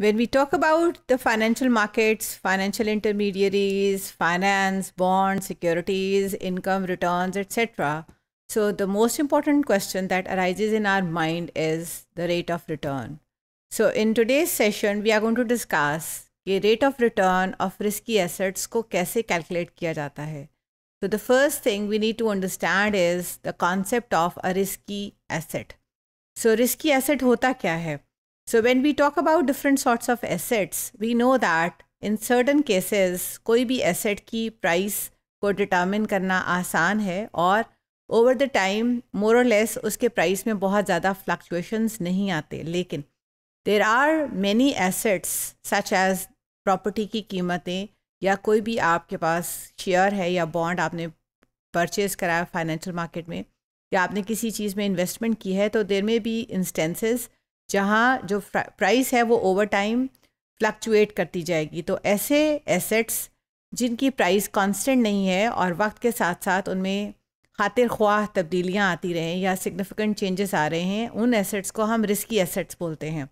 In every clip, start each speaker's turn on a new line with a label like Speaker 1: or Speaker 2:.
Speaker 1: When we talk about the financial markets, financial intermediaries, finance, bonds, securities, income returns, etc., so the most important question that arises in our mind is the rate of return. So in today's session, we are going to discuss the rate of return of risky assets. को कैसे calculate किया जाता है So the first thing we need to understand is the concept of a risky asset. So risky asset होता क्या है so when we talk about different sorts of assets we know that in certain cases कोई भी asset की price को determine करना आसान है और ओवर द टाइम मोर और लेस उसके प्राइस में बहुत ज़्यादा फ्लक्चुएशंस नहीं आते लेकिन there are many assets such as property की कीमतें या कोई भी आपके पास शेयर है या बॉन्ड आपने परचेज कराया फाइनेंशियल मार्केट में या आपने किसी चीज़ में इन्वेस्टमेंट की है तो देर में भी इंस्टेंसेज जहाँ जो प्राइस है वो ओवर टाइम फ्लक्चुएट करती जाएगी तो ऐसे एसेट्स जिनकी प्राइस कांस्टेंट नहीं है और वक्त के साथ साथ उनमें खातिर ख्वाह तब्दीलियाँ आती रहें या सिग्निफिकेंट चेंजेस आ रहे हैं उन एसेट्स को हम रिस्की एसेट्स बोलते हैं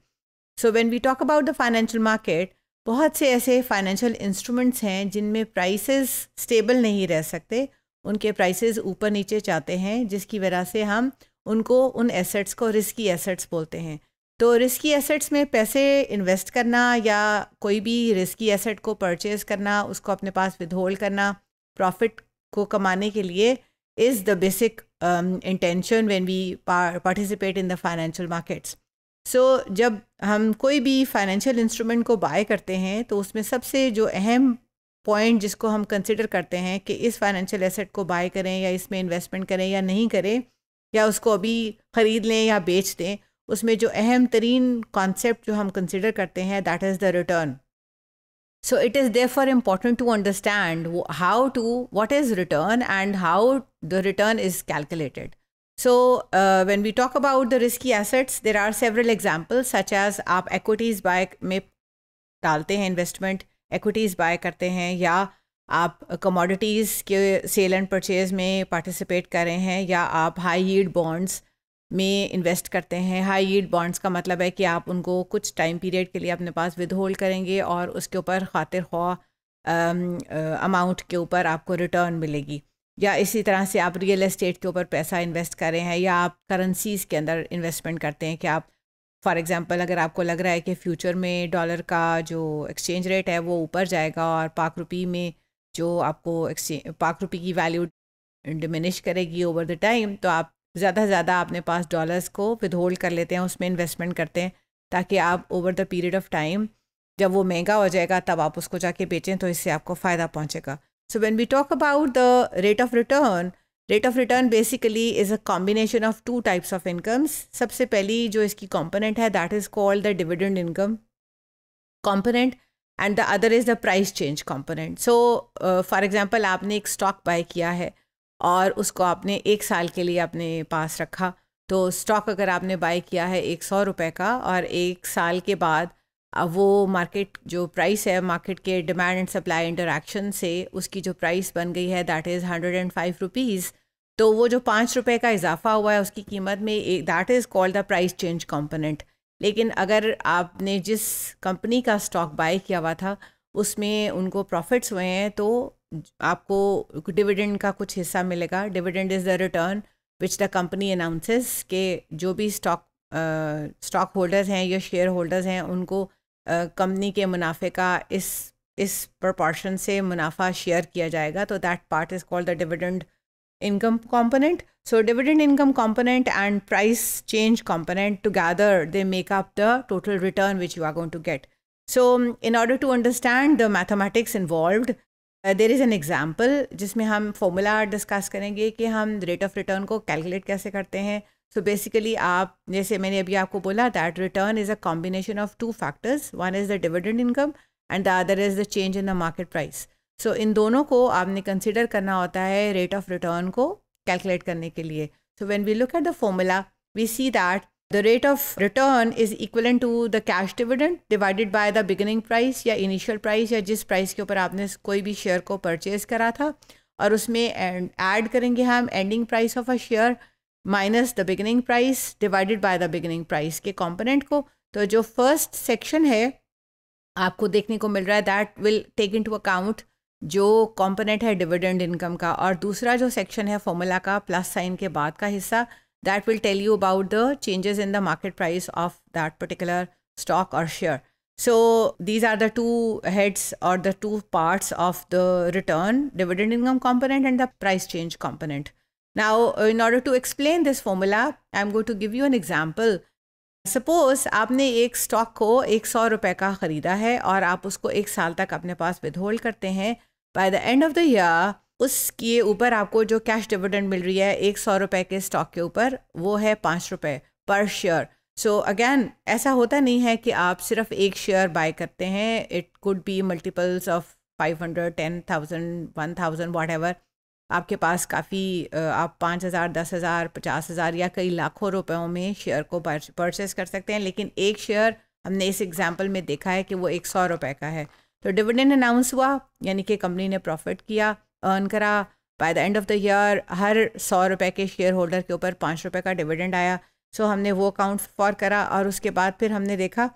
Speaker 1: so when we talk about the financial market बहुत से ऐसे फाइनेंशियल इंस्ट्रूमेंट्स हैं जिनमें प्राइसेस स्टेबल नहीं रह सकते उनके प्राइसेस ऊपर नीचे जाते हैं जिसकी वजह से हम उनको उन एसेट्स को रिस्की एसेट्स बोलते हैं तो रिस्की एसेट्स में पैसे इन्वेस्ट करना या कोई भी रिस्की एसेट को परचेज़ करना उसको अपने पास विदहोल्ड करना प्रॉफिट को कमाने के लिए is the basic intention when we participate in the financial markets so जब हम कोई भी फाइनेंशियल इंस्ट्रूमेंट को बाय करते हैं तो उसमें सबसे जो अहम पॉइंट जिसको हम कंसिडर करते हैं कि इस फाइनेंशियल एसेट को बाय करें या इसमें इन्वेस्टमेंट करें या नहीं करें या उसको अभी ख़रीद लें या बेच दें उसमें जो अहम तरीन कॉन्सेप्ट जो हम कंसिडर करते हैं that is the return so it is therefore important to understand how to what is return and how the return is calculated so when we talk about the risky assets there are several examples such as आप equities buy में डालते हैं investment equities bye करते हैं या आप commodities के sale and purchase में पार्टिसिपेट कर रहे हैं या आप हाई हीड बॉन्ड्स में इन्वेस्ट करते हैं हाई यील्ड बॉन्ड्स का मतलब है कि आप उनको कुछ टाइम पीरियड के लिए अपने पास विद होल्ड करेंगे और उसके ऊपर खातिर ख्वा अमाउंट के ऊपर आपको रिटर्न मिलेगी या इसी तरह से आप रियल एस्टेट के ऊपर पैसा इन्वेस्ट कर रहे हैं या आप करेंसीज़ के अंदर इन्वेस्टमेंट करते हैं कि आप फॉर एग्ज़ाम्पल अगर आपको लग रहा है कि फ्यूचर में डॉलर का जो एक्सचेंज रेट है वो ऊपर जाएगा और पाक रुपी में जो आपको एक्सचें पाक रुपी की वैल्यू डिमिनिश करेगी ओवर द टाइम तो आप ज़्यादा से ज़्यादा अपने पास डॉलर्स को विदहोल्ड कर लेते हैं उसमें इन्वेस्टमेंट करते हैं ताकि आप over the period of time जब वो महंगा हो जाएगा तब आप उसको जाके बेचें तो इससे आपको फ़ायदा पहुँचेगा so when we talk about the rate of return rate of return basically is a combination of two types of incomes सबसे पहली जो इसकी कॉम्पोनेंट है that is called the dividend income component and the other is the price change component so for example आपने एक stock bye किया है और उसको आपने एक साल के लिए अपने पास रखा तो स्टॉक अगर आपने बाई किया है एक सौ रुपये का और एक साल के बाद वो मार्केट जो प्राइस है मार्केट के डिमांड एंड सप्लाई इंटरेक्शन से उसकी जो प्राइस बन गई है that is hundred and five rupees तो वो जो पाँच रुपये का इजाफा हुआ है उसकी कीमत में एक that is called the price change component लेकिन अगर आपने जिस कंपनी का स्टॉक बाय किया हुआ था उसमें उनको प्रॉफिट्स हुए हैं तो आपको डिविडेंड का कुछ हिस्सा मिलेगा dividend is the return which the company announces के जो भी स्टॉक स्टॉक होल्डर्स हैं या शेयर होल्डर्स हैं उनको कंपनी uh, के मुनाफे का इस इस प्रपोर्शन से मुनाफा शेयर किया जाएगा तो that part is called the dividend income component so dividend income component and price change component together they make up the total return which you are going to get so in order to understand the mathematics involve there is an example जिसमें हम formula discuss करेंगे कि हम rate of return को calculate कैसे करते हैं so basically आप जैसे मैंने अभी आपको बोला that return is a combination of two factors one is the dividend income and the other is the change in the market price so इन दोनों को आपने कंसिडर करना होता है रेट ऑफ रिटर्न को कैलकुलेट करने के लिए so when we look at the formula we see that The rate of return is equivalent to the cash dividend divided by the beginning price या initial price या जिस price के ऊपर आपने कोई भी शेयर को purchase करा था और उसमें ऐड करेंगे हम ending price of a share minus the beginning price divided by the beginning price के कंपोनेंट को तो जो फर्स्ट सेक्शन है आपको देखने को मिल रहा है that will take into account जो कंपोनेंट है डिविडेंड इनकम का और दूसरा जो सेक्शन है फॉर्मूला का प्लस साइन के बाद का हिस्सा that will tell you about the changes in the market price of that particular stock or share. So these are the two heads or the two parts of the return, dividend income component and the price change component. Now, in order to explain this formula, I'm going to give you an example. Suppose आपने एक stock को 100 सौ रुपये का ख़रीदा है और आप उसको एक साल तक अपने पास विधोल्ड करते हैं by the end of the year उसके ऊपर आपको जो कैश डिविडेंड मिल रही है एक सौ रुपये के स्टॉक के ऊपर वो है पाँच रुपये पर शेयर सो अगेन अगैन ऐसा होता नहीं है कि आप सिर्फ एक शेयर बाय करते हैं it could be multiples of five hundred ten thousand one thousand whatever आपके पास काफ़ी आप पाँच हज़ार दस हज़ार पचास हज़ार या कई लाखों रुपयों में शेयर को परचेस कर सकते हैं लेकिन एक शेयर हमने इस एग्जाम्पल में देखा है कि वो एक सौ रुपये का है तो डिविडेंड अनाउंस हुआ यानी कि कंपनी ने प्रॉफिट किया अर्न करा by the end of the year हर सौ रुपए के शेयर होल्डर के ऊपर पाँच रुपए का डिविडेंड आया सो so हमने वो अकाउंट फॉर करा और उसके बाद फिर हमने देखा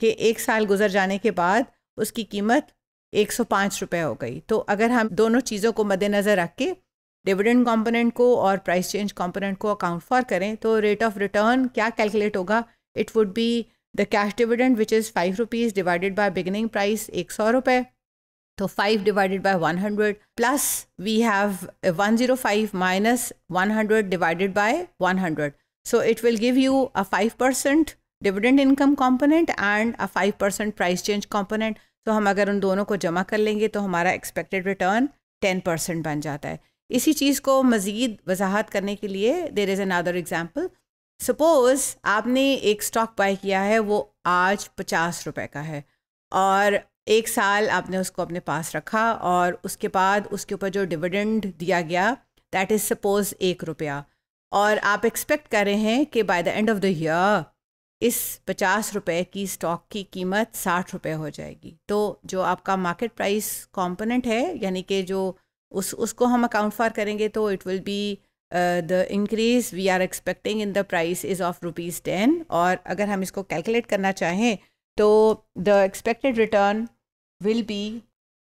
Speaker 1: कि एक साल गुजर जाने के बाद उसकी कीमत एक सौ पाँच रुपये हो गई तो अगर हम दोनों चीज़ों को मद्देनज़र रख के डिविडेंड कंपोनेंट को और प्राइस चेंज कंपोनेंट को अकाउंट फॉर करें तो रेट ऑफ रिटर्न क्या कैलकुलेट होगा it would be the cash dividend which is five rupees divided by beginning price एक सौ रुपये तो five divided by hundred plus we have one zero five minus one 100 divided by hundred so it will give you a five percent dividend income component and a five percent price change component तो हम अगर उन दोनों को जमा कर लेंगे तो हमारा एक्सपेक्टेड रिटर्न टेन परसेंट बन जाता है इसी चीज़ को मजीद वजाहत करने के लिए there is another example suppose आपने एक स्टॉक बाई किया है वो आज पचास रुपये का है और एक साल आपने उसको अपने पास रखा और उसके बाद उसके ऊपर जो डिविडेंड दिया गया दैट इज़ सपोज एक रुपया और आप एक्सपेक्ट कर रहे हैं कि by the end of the year इस पचास रुपये की स्टॉक की कीमत साठ रुपये हो जाएगी तो जो आपका मार्केट प्राइस कॉम्पोनेंट है यानी कि जो उस उसको हम अकाउंट फॉर करेंगे तो it will be the increase we are expecting in the price is of rupees ten और अगर हम इसको कैलकुलेट करना चाहें तो the expected return will be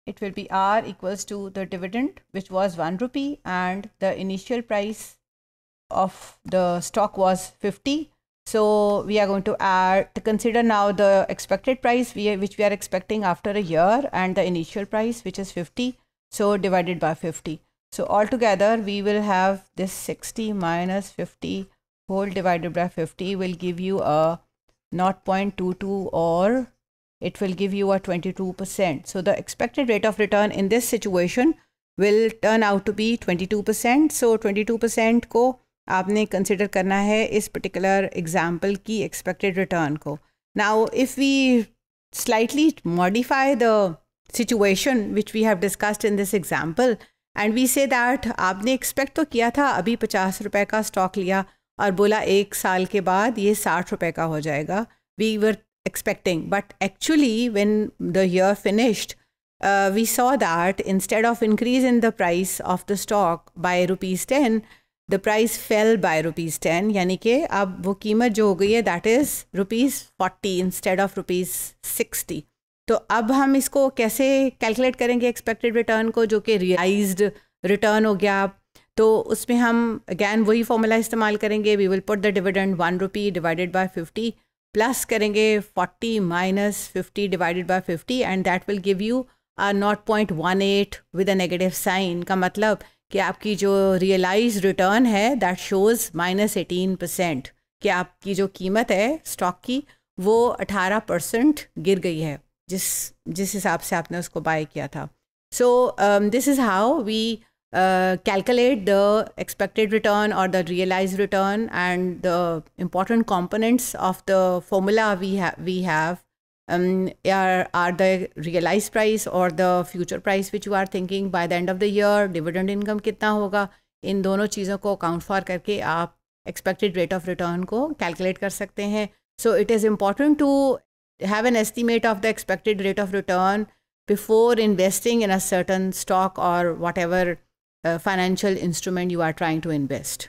Speaker 1: it will be r equals to the dividend which was 1 rupee and the initial price of the stock was 50 so we are going to add to consider now the expected price we, which we are expecting after a year and the initial price which is 50 so divided by 50 so altogether we will have this 60 minus 50 whole divided by 50 will give you a not 0.22 or it will give you a 22%. So the expected rate of return in this situation will turn out to be 22%. So 22% ko आपने consider करना है इस particular example की expected return को Now, if we slightly modify the situation which we have discussed in this example and we say that आपने expect तो किया था अभी पचास रुपए का stock लिया और बोला एक साल के बाद ये साठ रुपए का हो जाएगा we were expecting. But actually, when the year finished, uh, we saw that instead of increase in the price of the stock by rupees 10, the price fell by rupees 10. Yani ke ab wo keemat jo ho gayi hai, that is rupees 40 instead of rupees 60. तो अब हम इसको कैसे calculate करेंगे expected return को जो कि realise return हो गया तो उसमें हम अगैन वही फॉर्मूला इस्तेमाल करेंगे we will put the dividend one rupee divided by fifty plus करेंगे 40 minus 50 divided by 50 and that will give you nought point one eight with a negative sign का मतलब कि आपकी जो रियलाइज रिटर्न है that shows minus eighteen percent कि आपकी जो कीमत है स्टॉक की वो अठारह परसेंट गिर गई है जिस जिस हिसाब से आपने उसको बाय किया था so this is how we uh, calculate the expected return or the realized return and the important components of the formula we have we have um, are, are the realized price or the future price which you are thinking by the end of the year dividend income कितना hoga in dono चीज़ों को account for करके आप expected rate of return को calculate कर सकते हैं so it is important to have an estimate of the expected rate of return before investing in a certain stock or whatever financial instrument you are trying to invest